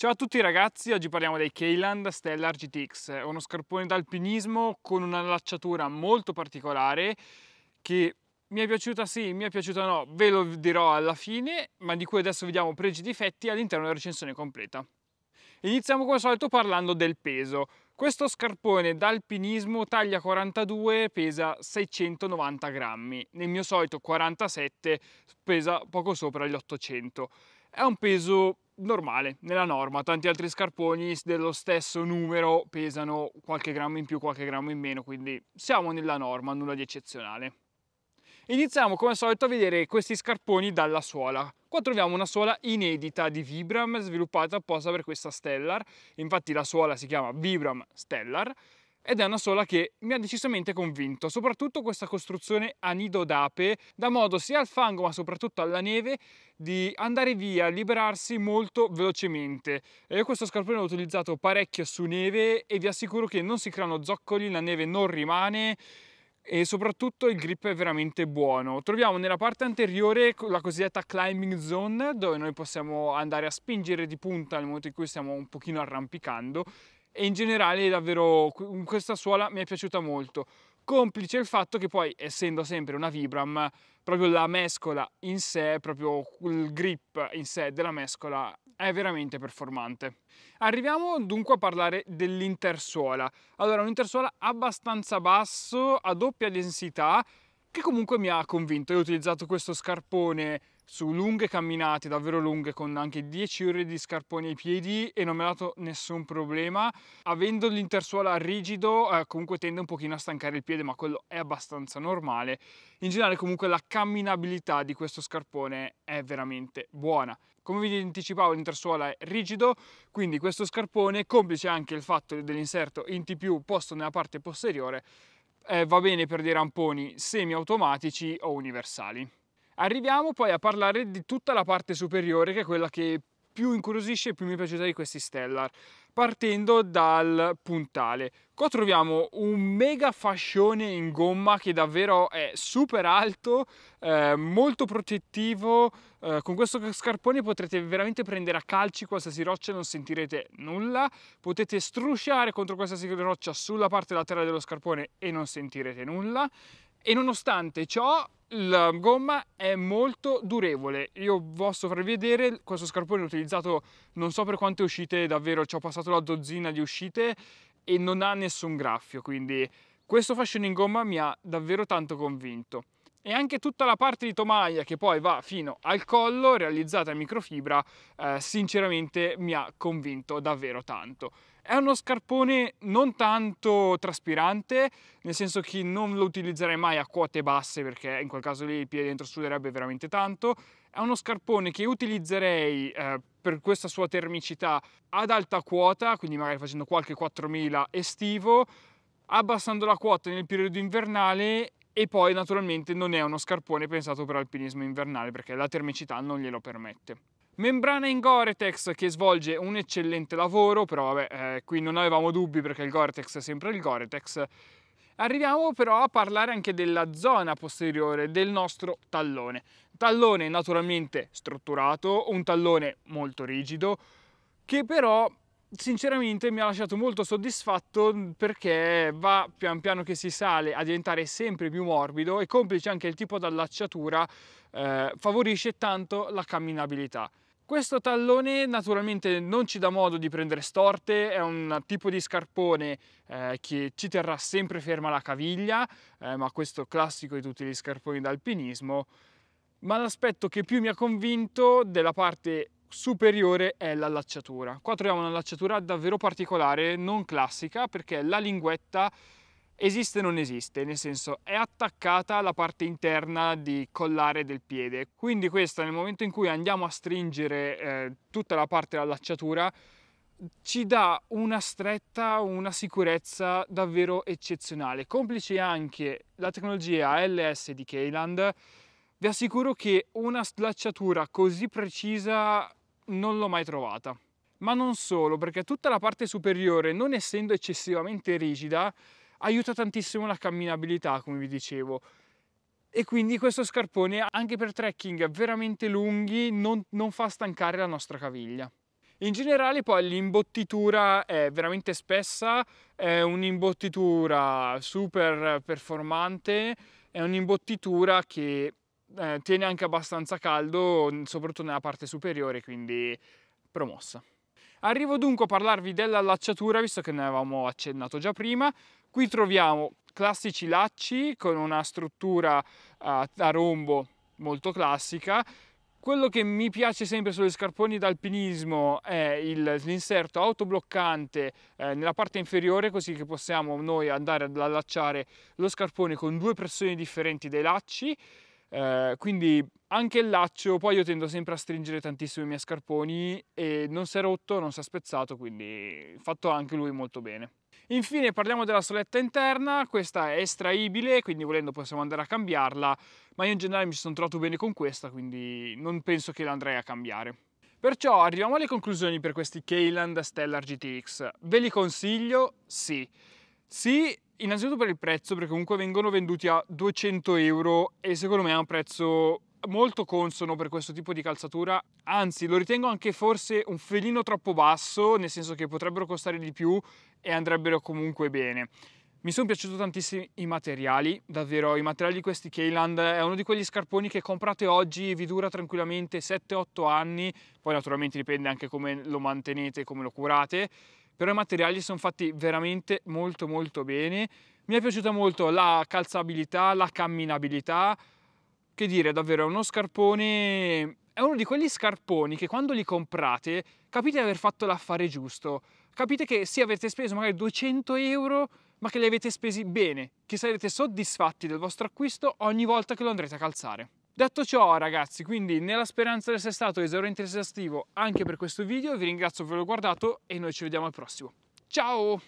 Ciao a tutti ragazzi, oggi parliamo dei Keyland Stellar GTX, uno scarpone d'alpinismo con una lacciatura molto particolare che mi è piaciuta sì, mi è piaciuta no, ve lo dirò alla fine, ma di cui adesso vediamo pregi e difetti all'interno della recensione completa. Iniziamo come al solito parlando del peso. Questo scarpone d'alpinismo taglia 42 pesa 690 grammi, nel mio solito 47 pesa poco sopra gli 800. È un peso normale, nella norma, tanti altri scarponi dello stesso numero pesano qualche grammo in più, qualche grammo in meno, quindi siamo nella norma, nulla di eccezionale. Iniziamo come al solito a vedere questi scarponi dalla suola. Qua troviamo una suola inedita di Vibram sviluppata apposta per questa Stellar, infatti la suola si chiama Vibram Stellar ed è una suola che mi ha decisamente convinto, soprattutto questa costruzione a nido d'ape dà modo sia al fango ma soprattutto alla neve di andare via, liberarsi molto velocemente. Io questo scarpone l'ho utilizzato parecchio su neve e vi assicuro che non si creano zoccoli, la neve non rimane e soprattutto il grip è veramente buono. Troviamo nella parte anteriore la cosiddetta climbing zone dove noi possiamo andare a spingere di punta nel momento in cui stiamo un pochino arrampicando e in generale davvero questa suola mi è piaciuta molto complice il fatto che poi essendo sempre una Vibram proprio la mescola in sé, proprio il grip in sé della mescola è veramente performante. Arriviamo dunque a parlare dell'intersuola. Allora, un'intersuola abbastanza basso, a doppia densità, che comunque mi ha convinto. Io ho utilizzato questo scarpone su lunghe camminate, davvero lunghe, con anche 10 ore di scarponi ai piedi e non mi ha dato nessun problema. Avendo l'intersuola rigido, eh, comunque tende un pochino a stancare il piede, ma quello è abbastanza normale. In generale comunque la camminabilità di questo scarpone è veramente buona. Come vi anticipavo l'intersuola è rigido, quindi questo scarpone, complice anche il fatto dell'inserto in T+, posto nella parte posteriore, eh, va bene per dei ramponi semi-automatici o universali. Arriviamo poi a parlare di tutta la parte superiore, che è quella che più incuriosisce e più mi è piaciuta di questi Stellar, partendo dal puntale. Qua troviamo un mega fascione in gomma che davvero è super alto, eh, molto protettivo, eh, con questo scarpone potrete veramente prendere a calci qualsiasi roccia, e non sentirete nulla, potete strusciare contro qualsiasi roccia sulla parte laterale dello scarpone e non sentirete nulla, e nonostante ciò la gomma è molto durevole io posso farvi vedere questo scarpone l'ho utilizzato non so per quante uscite davvero ci ho passato la dozzina di uscite e non ha nessun graffio quindi questo fascino in gomma mi ha davvero tanto convinto e anche tutta la parte di tomaia che poi va fino al collo realizzata in microfibra eh, sinceramente mi ha convinto davvero tanto è uno scarpone non tanto traspirante, nel senso che non lo utilizzerei mai a quote basse perché in quel caso lì il piede dentro suderebbe veramente tanto. È uno scarpone che utilizzerei eh, per questa sua termicità ad alta quota, quindi magari facendo qualche 4000 estivo, abbassando la quota nel periodo invernale e poi naturalmente non è uno scarpone pensato per alpinismo invernale perché la termicità non glielo permette. Membrana in Gore-Tex che svolge un eccellente lavoro, però vabbè, eh, qui non avevamo dubbi perché il Gore-Tex è sempre il Gore-Tex. Arriviamo però a parlare anche della zona posteriore del nostro tallone. Tallone naturalmente strutturato, un tallone molto rigido, che però sinceramente mi ha lasciato molto soddisfatto perché va pian piano che si sale a diventare sempre più morbido e complice anche il tipo di allacciatura eh, favorisce tanto la camminabilità. Questo tallone naturalmente non ci dà modo di prendere storte, è un tipo di scarpone eh, che ci terrà sempre ferma la caviglia, eh, ma questo classico di tutti gli scarponi d'alpinismo. Ma l'aspetto che più mi ha convinto della parte superiore è l'allacciatura. Qua troviamo un'allacciatura davvero particolare, non classica, perché la linguetta esiste o non esiste, nel senso è attaccata alla parte interna di collare del piede. Quindi questa nel momento in cui andiamo a stringere eh, tutta la parte dell'allacciatura ci dà una stretta, una sicurezza davvero eccezionale. Complice anche la tecnologia ALS di Keyland, vi assicuro che una slacciatura così precisa non l'ho mai trovata. Ma non solo, perché tutta la parte superiore, non essendo eccessivamente rigida, aiuta tantissimo la camminabilità come vi dicevo e quindi questo scarpone anche per trekking veramente lunghi non, non fa stancare la nostra caviglia. In generale poi l'imbottitura è veramente spessa, è un'imbottitura super performante, è un'imbottitura che eh, tiene anche abbastanza caldo, soprattutto nella parte superiore, quindi promossa. Arrivo dunque a parlarvi dell'allacciatura, visto che ne avevamo accennato già prima. Qui troviamo classici lacci con una struttura a, eh, a rombo molto classica, quello che mi piace sempre sugli scarponi d'alpinismo è l'inserto autobloccante eh, nella parte inferiore così che possiamo noi andare ad allacciare lo scarpone con due pressioni differenti dei lacci eh, quindi anche il laccio, poi io tendo sempre a stringere tantissimo i miei scarponi e non si è rotto, non si è spezzato, quindi fatto anche lui molto bene. Infine parliamo della soletta interna, questa è estraibile, quindi volendo possiamo andare a cambiarla, ma io in generale mi sono trovato bene con questa, quindi non penso che la andrei a cambiare. Perciò arriviamo alle conclusioni per questi Keyland Stellar GTX. Ve li consiglio? Sì. Sì, Innanzitutto per il prezzo, perché comunque vengono venduti a 200 euro e secondo me è un prezzo molto consono per questo tipo di calzatura, anzi lo ritengo anche forse un felino troppo basso, nel senso che potrebbero costare di più e andrebbero comunque bene. Mi sono piaciuti tantissimi i materiali, davvero i materiali di questi Keyland è uno di quegli scarponi che comprate oggi e vi dura tranquillamente 7-8 anni, poi naturalmente dipende anche come lo mantenete, come lo curate, però i materiali sono fatti veramente molto molto bene. Mi è piaciuta molto la calzabilità, la camminabilità, che dire davvero è uno scarpone, è uno di quegli scarponi che quando li comprate capite di aver fatto l'affare giusto, capite che sì avete speso magari 200 euro ma che li avete spesi bene, che sarete soddisfatti del vostro acquisto ogni volta che lo andrete a calzare. Detto ciò ragazzi, quindi nella speranza di essere stato esauriente esaustivo anche per questo video, vi ringrazio per averlo guardato e noi ci vediamo al prossimo. Ciao!